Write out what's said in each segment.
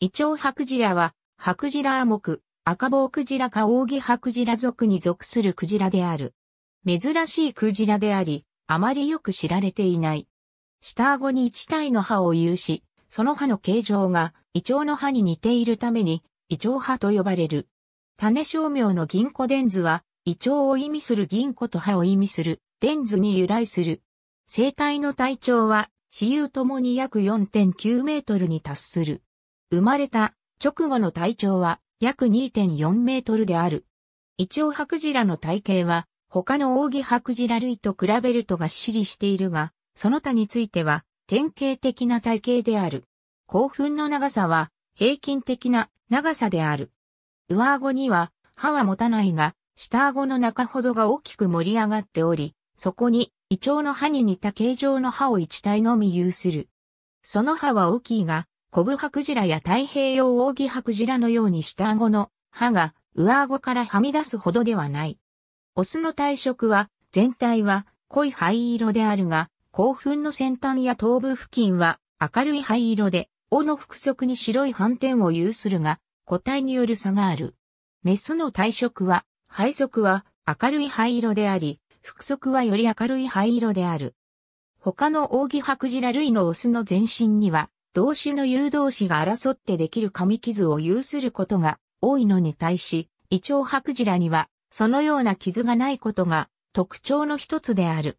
イチョウハクジラは、ハクジラアモク、赤棒クジラか扇ハクジラ族に属するクジラである。珍しいクジラであり、あまりよく知られていない。下顎に一体の歯を有し、その歯の形状が、イチョウの歯に似ているために、イチョウ歯と呼ばれる。種商名の銀デ伝図は、イチョウを意味する銀子と歯を意味する、伝図に由来する。生体の体長は、死有ともに約4.9メートルに達する。生まれた直後の体長は約2.4メートルである。イチョウハクジラの体型は他のオギハクジラ類と比べるとがっしりしているが、その他については典型的な体型である。興奮の長さは平均的な長さである。上顎には歯は持たないが、下顎の中ほどが大きく盛り上がっており、そこに胃腸の歯に似た形状の歯を一体のみ有する。その歯は大きいが、コブハクジラや太平洋オオギハクジラのように下顎の歯が上顎からはみ出すほどではない。オスの体色は、全体は濃い灰色であるが、興奮の先端や頭部付近は明るい灰色で、尾の腹側に白い斑点を有するが、個体による差がある。メスの体色は、灰側は明るい灰色であり、腹側はより明るい灰色である。他のオオギハクジラ類のオスの全身には、同種の誘導詞が争ってできる紙傷を有することが多いのに対し、胃腸白ジラには、そのような傷がないことが特徴の一つである。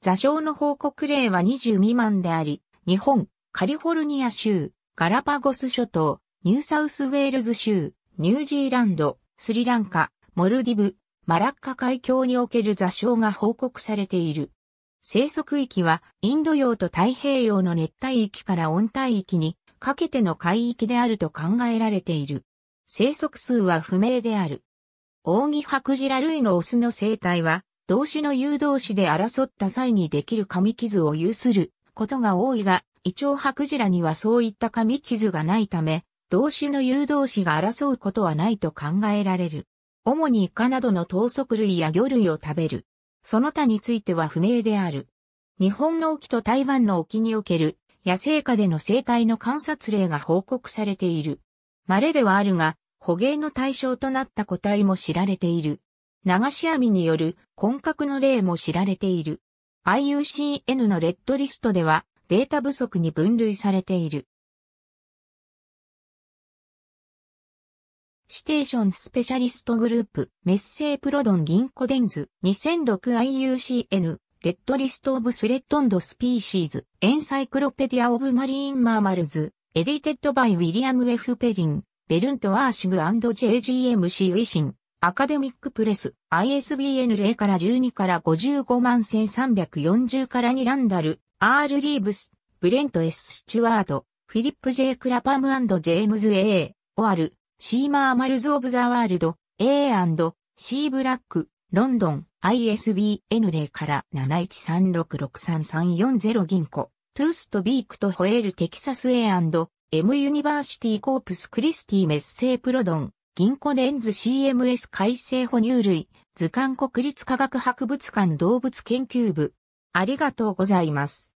座礁の報告例は20未満であり、日本、カリフォルニア州、ガラパゴス諸島、ニューサウスウェールズ州、ニュージーランド、スリランカ、モルディブ、マラッカ海峡における座礁が報告されている。生息域はインド洋と太平洋の熱帯域から温帯域にかけての海域であると考えられている。生息数は不明である。オオギハクジラ類のオスの生態は、同種の誘導子で争った際にできる噛み傷を有することが多いが、イチョウハクジラにはそういった噛み傷がないため、同種の誘導子が争うことはないと考えられる。主にイカなどの頭足類や魚類を食べる。その他については不明である。日本の沖と台湾の沖における野生下での生態の観察例が報告されている。稀ではあるが、捕鯨の対象となった個体も知られている。流し網による混獲の例も知られている。IUCN のレッドリストではデータ不足に分類されている。シテーションスペシャリストグループ、メッセープロドン銀行ンズ、2006 IUCN、レッドリストオブスレッドンドスピーシーズ、エンサイクロペディアオブマリーンマーマルズ、エディテッドバイウィリアム・エフペリン、ベルント・アーシグ &JGMC ウィシン、アカデミックプレス、ISBN 0から12から55万1340から2ランダル、R リーブス、ブレント・ S・ スチュワード、フィリップ・ J・ クラパムジェームズ・ A・ オアル、シーマーマルズ・オブ・ザ・ワールド、A&C ブラック、ロンドン、ISBN 0から7136633440銀行、トゥースト・ビークとホエール・テキサス A&M ユニバーシティ・コープス・クリスティ・メッセープロドン、銀行レンズ CMS 改正哺乳類、図鑑国立科学博物館動物研究部。ありがとうございます。